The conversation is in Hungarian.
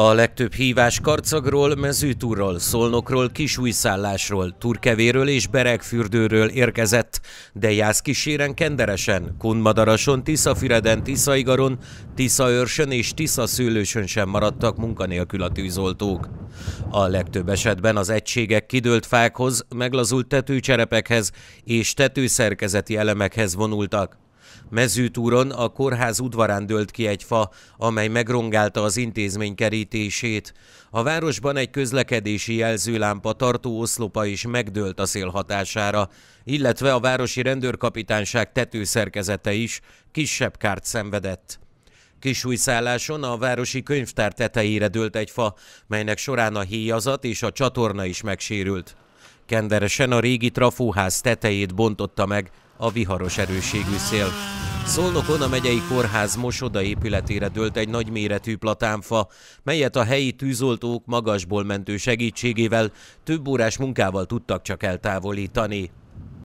A legtöbb hívás Karcagról, Mezőtúrról, Szolnokról, Kisújszállásról, Turkevéről és Beregfürdőről érkezett, de Jászkíséren, Kenderesen, Kunmadarason, Tiszafüreden, Tiszaigaron, Tiszaőrsön és Tiszaszőlősön sem maradtak munkanélkül a tűzoltók. A legtöbb esetben az egységek kidőlt fákhoz, meglazult tetőcserepekhez és tetőszerkezeti elemekhez vonultak. Mezőtúron a kórház udvarán dőlt ki egy fa, amely megrongálta az intézmény kerítését. A városban egy közlekedési jelzőlámpa tartó oszlopa is megdőlt a szél hatására, illetve a városi rendőrkapitányság tetőszerkezete is kisebb kárt szenvedett. Kisújszálláson a városi könyvtár tetejére dőlt egy fa, melynek során a híjazat és a csatorna is megsérült. Kenderesen a régi trafóház tetejét bontotta meg, a viharos erőségű szél. Szolnokon a megyei kórház mosoda épületére dőlt egy nagyméretű platánfa, melyet a helyi tűzoltók magasból mentő segítségével több órás munkával tudtak csak eltávolítani.